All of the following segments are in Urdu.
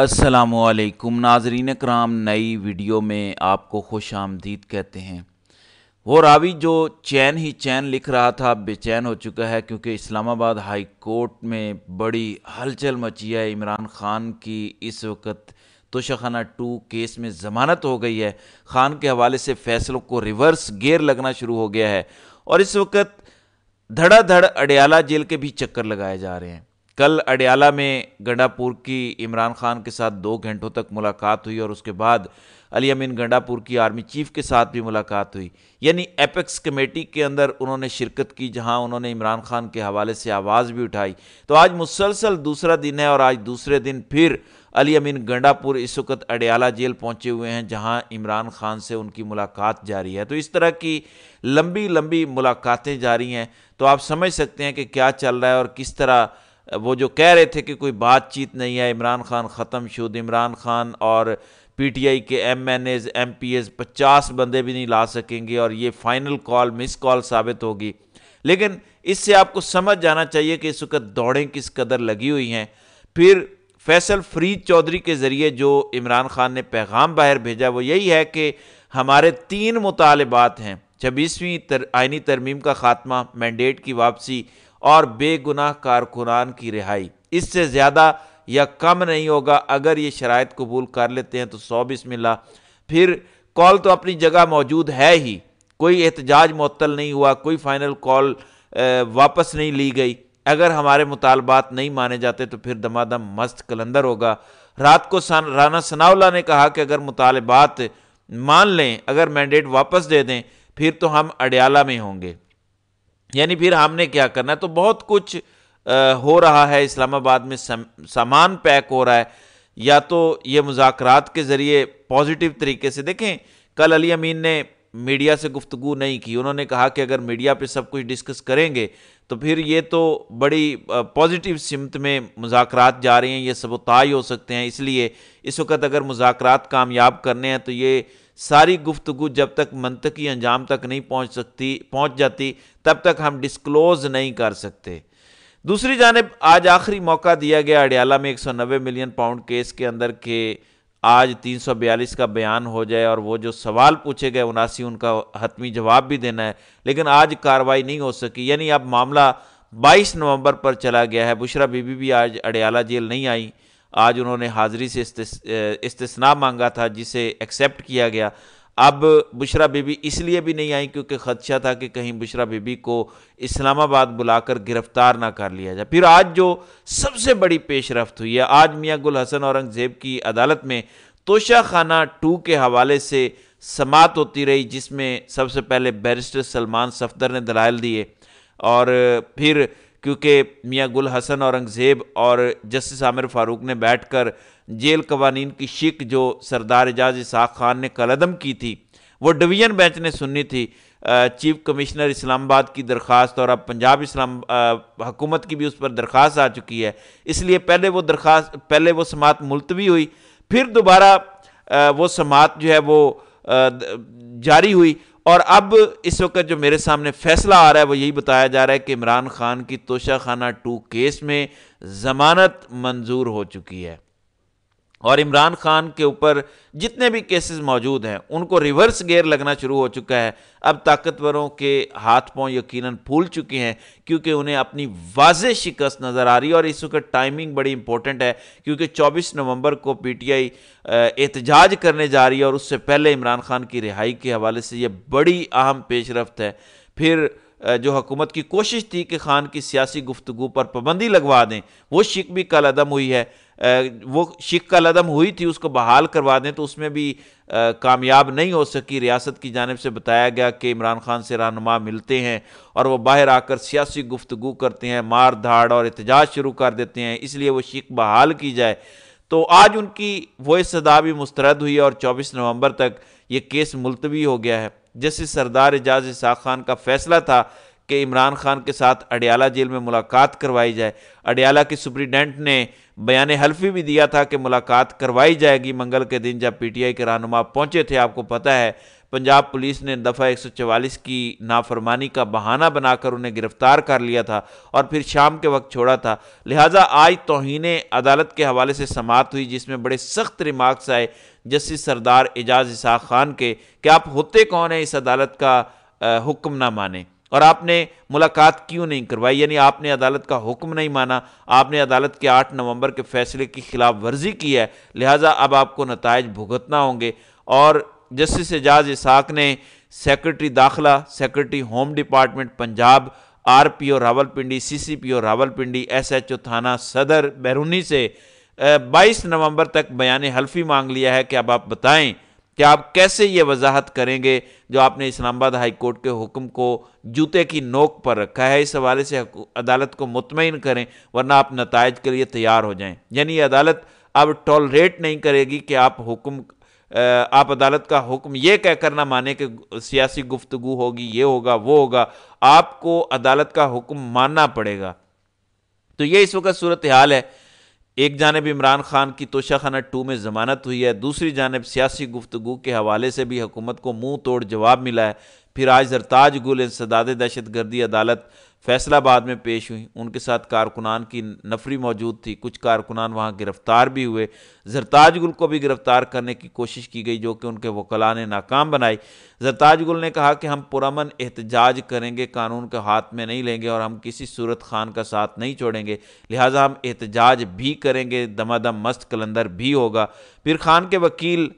السلام علیکم ناظرین اکرام نئی ویڈیو میں آپ کو خوش آمدید کہتے ہیں وہ راوی جو چین ہی چین لکھ رہا تھا بے چین ہو چکا ہے کیونکہ اسلام آباد ہائی کورٹ میں بڑی ہلچل مچی ہے عمران خان کی اس وقت توشہ خانہ ٹو کیس میں ضمانت ہو گئی ہے خان کے حوالے سے فیصلوں کو ریورس گیئر لگنا شروع ہو گیا ہے اور اس وقت دھڑا دھڑ اڈیالہ جیل کے بھی چکر لگائے جا رہے ہیں کل اڈیالہ میں گنڈا پور کی عمران خان کے ساتھ دو گھنٹوں تک ملاقات ہوئی اور اس کے بعد علی امین گنڈا پور کی آرمی چیف کے ساتھ بھی ملاقات ہوئی یعنی ایپیکس کمیٹی کے اندر انہوں نے شرکت کی جہاں انہوں نے عمران خان کے حوالے سے آواز بھی اٹھائی تو آج مسلسل دوسرا دن ہے اور آج دوسرے دن پھر علی امین گنڈا پور اس وقت اڈیالہ جیل پہنچے ہوئے ہیں جہاں عمران خان سے ان کی ملاقات جاری ہے تو اس طرح کی لمبی لمبی ملاقاتیں جاری ہیں تو آپ سمجھ سکتے ہیں کہ کیا چل رہا ہے اور کس طرح وہ جو کہہ رہے تھے کہ کوئی بات چیت نہیں ہے عمران خان ختم شد عمران خان اور پی ٹی آئی کے M N As M P As پچاس بندے بھی نہیں لا سکیں گے اور یہ فائنل کال مس کال ثابت ہوگی لیکن اس سے آپ کو سمجھ جانا چاہیے کہ اس وقت دوڑیں کس قدر لگی ہوئی ہیں پھر فیصل فرید چودھری کے ذریعے جو عمران خان نے پیغام باہر بھیجا وہ یہی ہے کہ ہمارے تین مطالبات ہیں چھبیسویں تر ترمیم کا خاتمہ مینڈیٹ کی واپسی اور بے گناہ کارکنان کی رہائی اس سے زیادہ یا کم نہیں ہوگا اگر یہ شرائط قبول کر لیتے ہیں تو سو بسم اللہ پھر کال تو اپنی جگہ موجود ہے ہی کوئی احتجاج معطل نہیں ہوا کوئی فائنل کال واپس نہیں لی گئی اگر ہمارے مطالبات نہیں مانے جاتے تو پھر دمادم مست کلندر ہوگا رات کو رانا ثناء اللہ نے کہا کہ اگر مطالبات مان لیں اگر مینڈیٹ واپس دے دیں پھر تو ہم اڈیالہ میں ہوں گے یعنی پھر ہم نے کیا کرنا ہے تو بہت کچھ ہو رہا ہے اسلام آباد میں سامان پیک ہو رہا ہے یا تو یہ مذاکرات کے ذریعے پازیٹیو طریقے سے دیکھیں کل علی امین نے میڈیا سے گفتگو نہیں کی انہوں نے کہا کہ اگر میڈیا پہ سب کچھ ڈسکس کریں گے تو پھر یہ تو بڑی پازیٹیو سمت میں مذاکرات جا رہی ہیں یہ سبوتائی ہو سکتے ہیں اس لیے اس وقت اگر مذاکرات کامیاب کرنے ہیں تو یہ ساری گفتگو جب تک منطقی انجام تک نہیں پہنچ سکتی پہنچ جاتی تب تک ہم ڈسکلوز نہیں کر سکتے دوسری جانب آج آخری موقع دیا گیا اڈیالہ میں ایک سو نوے ملین پاؤنڈ کیس کے اندر کے آج تین سو بیالیس کا بیان ہو جائے اور وہ جو سوال پوچھے گئے اناسی ان کا حتمی جواب بھی دینا ہے لیکن آج کاروائی نہیں ہو سکی یعنی اب معاملہ بائیس نومبر پر چلا گیا ہے بشرا بی بی بھی آج اڈیالہ جیل نہیں آئی آج انہوں نے حاضری سے استثنا مانگا تھا جسے ایکسیپٹ کیا گیا اب بشرا بی بی اس لیے بھی نہیں آئی کیونکہ خدشہ تھا کہ کہیں بشرا بی بی کو اسلام آباد بلا کر گرفتار نہ کر لیا جائے پھر آج جو سب سے بڑی پیش رفت ہوئی ہے آج میاں گل حسن زیب کی عدالت میں توشہ خانہ ٹو کے حوالے سے سماعت ہوتی رہی جس میں سب سے پہلے بیرسٹر سلمان صفدر نے دلائل دیے اور پھر کیونکہ میاں گل حسن اورنگزیب اور جسٹس عامر فاروق نے بیٹھ کر جیل قوانین کی شک جو سردار اعجاز اسحاق خان نے قلعم کی تھی وہ ڈویژن بینچ نے سنی تھی چیف کمشنر اسلام آباد کی درخواست اور اب پنجاب اسلام حکومت کی بھی اس پر درخواست آ چکی ہے اس لیے پہلے وہ درخواست پہلے وہ سماعت ملتوی ہوئی پھر دوبارہ وہ سماعت جو ہے وہ جاری ہوئی اور اب اس وقت جو میرے سامنے فیصلہ آ رہا ہے وہ یہی بتایا جا رہا ہے کہ عمران خان کی توشہ خانہ ٹو کیس میں ضمانت منظور ہو چکی ہے اور عمران خان کے اوپر جتنے بھی کیسز موجود ہیں ان کو ریورس گیئر لگنا شروع ہو چکا ہے اب طاقتوروں کے ہاتھ پاؤں یقیناً پھول چکی ہیں کیونکہ انہیں اپنی واضح شکست نظر آ رہی ہے اور اس وقت ٹائمنگ بڑی امپورٹنٹ ہے کیونکہ چوبیس نومبر کو پی ٹی آئی احتجاج کرنے جا رہی ہے اور اس سے پہلے عمران خان کی رہائی کے حوالے سے یہ بڑی اہم پیش رفت ہے پھر جو حکومت کی کوشش تھی کہ خان کی سیاسی گفتگو پر پابندی لگوا دیں وہ شک بھی کل عدم ہوئی ہے وہ شک کل عدم ہوئی تھی اس کو بحال کروا دیں تو اس میں بھی کامیاب نہیں ہو سکی ریاست کی جانب سے بتایا گیا کہ عمران خان سے رہنما ملتے ہیں اور وہ باہر آ کر سیاسی گفتگو کرتے ہیں مار دھاڑ اور احتجاج شروع کر دیتے ہیں اس لیے وہ شک بحال کی جائے تو آج ان کی وہ صدا بھی مسترد ہوئی اور چوبیس نومبر تک یہ کیس ملتوی ہو گیا ہے جسٹس سردار اعجاز صاحب خان کا فیصلہ تھا کہ عمران خان کے ساتھ اڈیالہ جیل میں ملاقات کروائی جائے اڈیالہ کے سپریڈنٹ نے بیان حلفی بھی دیا تھا کہ ملاقات کروائی جائے گی منگل کے دن جب پی ٹی آئی کے رہنما پہنچے تھے آپ کو پتہ ہے پنجاب پولیس نے دفعہ 144 کی نافرمانی کا بہانہ بنا کر انہیں گرفتار کر لیا تھا اور پھر شام کے وقت چھوڑا تھا لہٰذا آج توہین عدالت کے حوالے سے سماعت ہوئی جس میں بڑے سخت ریمارکس آئے جسٹس سردار اعجاز اسحاق خان کے کہ آپ ہوتے کون ہیں اس عدالت کا حکم نہ مانیں اور آپ نے ملاقات کیوں نہیں کروائی یعنی آپ نے عدالت کا حکم نہیں مانا آپ نے عدالت کے آٹھ نومبر کے فیصلے کی خلاف ورزی کی ہے لہٰذا اب آپ کو نتائج بھگتنا ہوں گے اور جسٹس اعجاز اسحاق نے سیکرٹری داخلہ secretary home department Punjab R P O Rawalpindi C C P O Rawalpindi S H O تھانہ صدر بیرونی سے بائیس نومبر تک بیان حلفی مانگ لیا ہے کہ اب آپ بتائیں کہ آپ کیسے یہ وضاحت کریں گے جو آپ نے اسلام آباد ہائی کورٹ کے حکم کو جوتے کی نوک پر رکھا ہے اس حوالے سے عدالت کو مطمئن کریں ورنہ آپ نتائج کے لیے تیار ہو جائیں یعنی عدالت اب ٹالریٹ نہیں کرے گی کہ آپ حکم آپ عدالت کا حکم یہ کہہ کر نہ مانیں کہ سیاسی گفتگو ہوگی یہ ہوگا وہ ہوگا آپ کو عدالت کا حکم ماننا پڑے گا تو یہ اس وقت صورتحال ہے ایک جانب عمران خان کی توشہ خانہ ٹو میں ضمانت ہوئی ہے دوسری جانب سیاسی گفتگو کے حوالے سے بھی حکومت کو منہ توڑ جواب ملا ہے پھر آج زرتاج گل انسداد دہشت گردی عدالت فیصلہ بعد میں پیش ہوئیں ان کے ساتھ کارکنان کی نفری موجود تھی کچھ کارکنان وہاں گرفتار بھی ہوئے زرتاج گل کو بھی گرفتار کرنے کی کوشش کی گئی جو کہ ان کے وکلا نے ناکام بنائی زرتاج گل نے کہا کہ ہم پرامن احتجاج کریں گے قانون کے ہاتھ میں نہیں لیں گے اور ہم کسی صورت خان کا ساتھ نہیں چھوڑیں گے لہٰذا ہم احتجاج بھی کریں گے دمادم مست کلندر بھی ہوگا پھر خان کے وکیل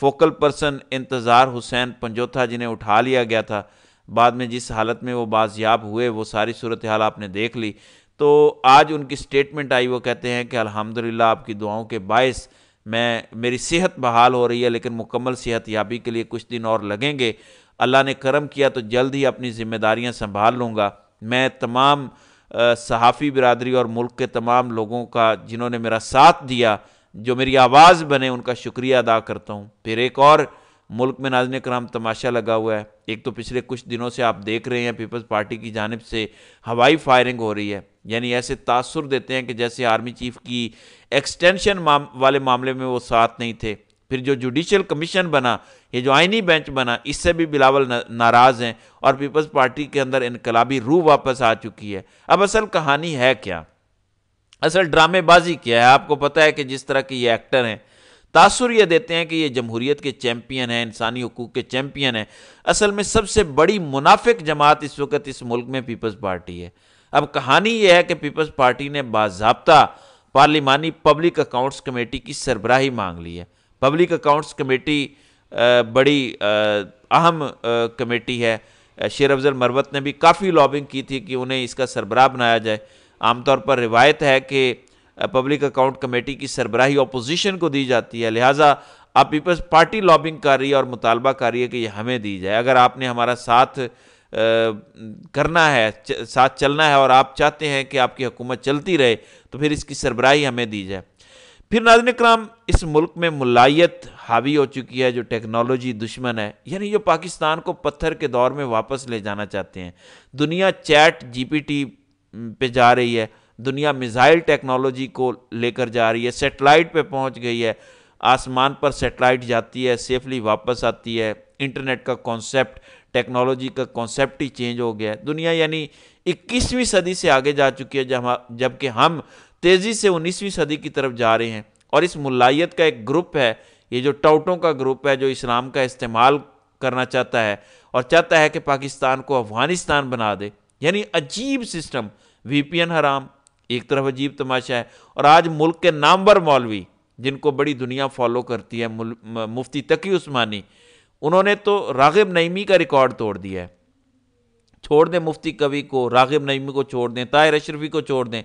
فوکل پرسن انتظار حسین پنجوتھا جنہیں اٹھا لیا گیا تھا بعد میں جس حالت میں وہ بازیاب ہوئے وہ ساری صورتحال آپ نے دیکھ لی تو آج ان کی سٹیٹمنٹ آئی وہ کہتے ہیں کہ الحمدللہ آپ کی دعاؤں کے باعث میں میری صحت بحال ہو رہی ہے لیکن مکمل صحت یابی کے لیے کچھ دن اور لگیں گے اللہ نے کرم کیا تو جلد ہی اپنی ذمہ داریاں سنبھال لوں گا میں تمام صحافی برادری اور ملک کے تمام لوگوں کا جنہوں نے میرا ساتھ دیا جو میری آواز بنے ان کا شکریہ ادا کرتا ہوں پھر ایک اور ملک میں ناظرین کرام تماشا لگا ہوا ہے ایک تو پچھلے کچھ دنوں سے آپ دیکھ رہے ہیں پیپلز پارٹی کی جانب سے ہوائی فائرنگ ہو رہی ہے یعنی ایسے تاثر دیتے ہیں کہ جیسے آرمی چیف کی ایکسٹینشن والے معاملے میں وہ ساتھ نہیں تھے پھر جو جوڈیشل کمیشن بنا یہ جو آئینی بینچ بنا اس سے بھی بلاول ناراض ہیں اور پیپلز پارٹی کے اندر انقلابی روح واپس آ چکی ہے اب اصل کہانی ہے کیا اصل ڈرامے بازی کیا ہے آپ کو پتہ ہے کہ جس طرح کے یہ ایکٹر ہیں تاثر یہ دیتے ہیں کہ یہ جمہوریت کے چیمپئن ہیں انسانی حقوق کے چیمپئن ہیں اصل میں سب سے بڑی منافق جماعت اس وقت اس ملک میں پیپلز پارٹی ہے اب کہانی یہ ہے کہ پیپلز پارٹی نے باضابطہ پارلیمانی پبلک اکاؤنٹس کمیٹی کی سربراہی مانگ لی ہے پبلک اکاؤنٹس کمیٹی بڑی اہم کمیٹی ہے شیر افضل مروت نے بھی کافی لابنگ کی تھی کہ انہیں اس کا سربراہ بنایا جائے عام طور پر روایت ہے کہ پبلک اکاؤنٹ کمیٹی کی سربراہی اپوزیشن کو دی جاتی ہے لہٰذا آپ پیپلز پارٹی لابنگ کر رہی ہے اور مطالبہ کر رہی ہے کہ یہ ہمیں دی جائے اگر آپ نے ہمارا ساتھ کرنا ہے ساتھ چلنا ہے اور آپ چاہتے ہیں کہ آپ کی حکومت چلتی رہے تو پھر اس کی سربراہی ہمیں دی جائے پھر ناظرین اکرام اس ملک میں ملائیت حاوی ہو چکی ہے جو ٹیکنالوجی دشمن ہے یعنی جو پاکستان کو پتھر کے دور میں واپس لے جانا چاہتے ہیں دنیا چیٹ جی پی ٹی پہ جا رہی ہے دنیا میزائل ٹیکنالوجی کو لے کر جا رہی ہے سیٹلائٹ پہ پہنچ گئی ہے آسمان پر سیٹلائٹ جاتی ہے سیفلی واپس آتی ہے انٹرنیٹ کا کانسیپٹ ٹیکنالوجی کا کانسیپٹ ہی چینج ہو گیا ہے دنیا یعنی اکیسویں صدی سے آگے جا چکی ہے جب ہم ہم تیزی سے انیسویں صدی کی طرف جا رہے ہیں اور اس ملائیت کا ایک گروپ ہے یہ جو ٹاؤٹوں کا گروپ ہے جو اسلام کا استعمال کرنا چاہتا ہے اور چاہتا ہے کہ پاکستان کو افغانستان بنا دے یعنی عجیب سسٹم وی پی این حرام ایک طرف عجیب تماشا ہے اور آج ملک کے نامور مولوی جن کو بڑی دنیا فالو کرتی ہے مفتی تقی عثمانی انہوں نے تو راغب نعیمی کا ریکارڈ توڑ دیا ہے چھوڑ دیں مفتی کبھی کو راغب نعیمی کو چھوڑ دیں طاہر اشرفی کو چھوڑ دیں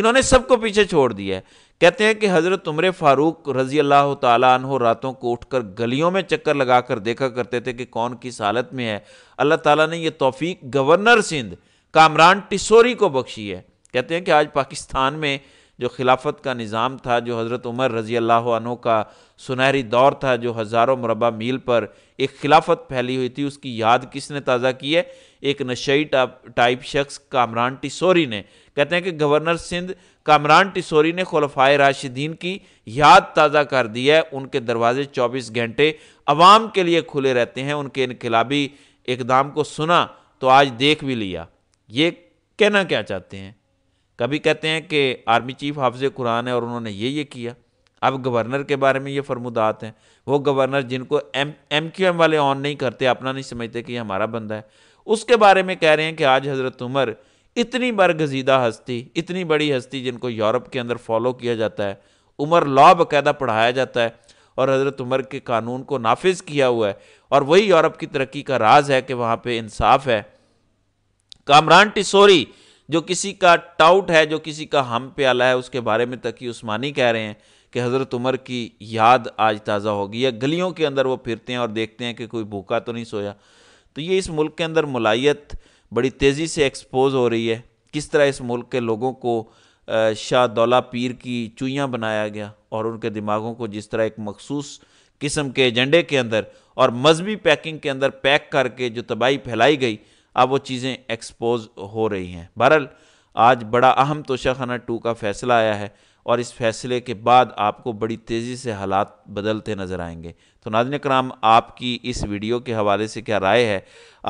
انہوں نے سب کو پیچھے چھوڑ دیا ہے کہتے ہیں کہ حضرت عمر فاروق رضی اللہ تعالیٰ عنہ راتوں کو اٹھ کر گلیوں میں چکر لگا کر دیکھا کرتے تھے کہ کون کس حالت میں ہے اللہ تعالیٰ نے یہ توفیق گورنر سندھ کامران ٹسوری کو بخشی ہے کہتے ہیں کہ آج پاکستان میں جو خلافت کا نظام تھا جو حضرت عمر رضی اللہ عنہ کا سنہری دور تھا جو ہزاروں مربع میل پر ایک خلافت پھیلی ہوئی تھی اس کی یاد کس نے تازہ کی ہے ایک نشئی ٹائپ شخص کامران ٹیسوری نے کہتے ہیں کہ گورنر سندھ کامران ٹیسوری نے خلفائے راشدین کی یاد تازہ کر دی ہے ان کے دروازے چوبیس گھنٹے عوام کے لیے کھلے رہتے ہیں ان کے انقلابی اقدام کو سنا تو آج دیکھ بھی لیا یہ کہنا کیا چاہتے ہیں کبھی کہتے ہیں کہ آرمی چیف حافظ قرآن ہے اور انہوں نے یہ یہ کیا اب گورنر کے بارے میں یہ فرمودات ہیں وہ گورنر جن کو ایم ایم کیو ایم والے آن نہیں کرتے اپنا نہیں سمجھتے کہ یہ ہمارا بندہ ہے اس کے بارے میں کہہ رہے ہیں کہ آج حضرت عمر اتنی برگزیدہ ہستی اتنی بڑی ہستی جن کو یورپ کے اندر فالو کیا جاتا ہے عمر لا باقاعدہ پڑھایا جاتا ہے اور حضرت عمر کے قانون کو نافذ کیا ہوا ہے اور وہی یورپ کی ترقی کا راز ہے کہ وہاں پہ انصاف ہے کامران ٹسوری جو کسی کا ٹاؤٹ ہے جو کسی کا ہم پیالہ ہے اس کے بارے میں تقی عثمانی کہہ رہے ہیں کہ حضرت عمر کی یاد آج تازہ ہوگی یا گلیوں کے اندر وہ پھرتے ہیں اور دیکھتے ہیں کہ کوئی بھوکا تو نہیں سویا تو یہ اس ملک کے اندر ملائیت بڑی تیزی سے ایکسپوز ہو رہی ہے کس طرح اس ملک کے لوگوں کو شاہ دولہ پیر کی چوئیاں بنایا گیا اور ان کے دماغوں کو جس طرح ایک مخصوص قسم کے ایجنڈے کے اندر اور مذہبی پیکنگ کے اندر پیک کر کے جو تباہی پھیلائی گئی اب وہ چیزیں ایکسپوز ہو رہی ہیں بہرحال آج بڑا اہم توشہ خانہ ٹو کا فیصلہ آیا ہے اور اس فیصلے کے بعد آپ کو بڑی تیزی سے حالات بدلتے نظر آئیں گے تو ناظرین کرام آپ کی اس ویڈیو کے حوالے سے کیا رائے ہے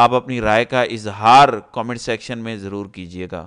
آپ اپنی رائے کا اظہار کومنٹ سیکشن میں ضرور کیجیے گا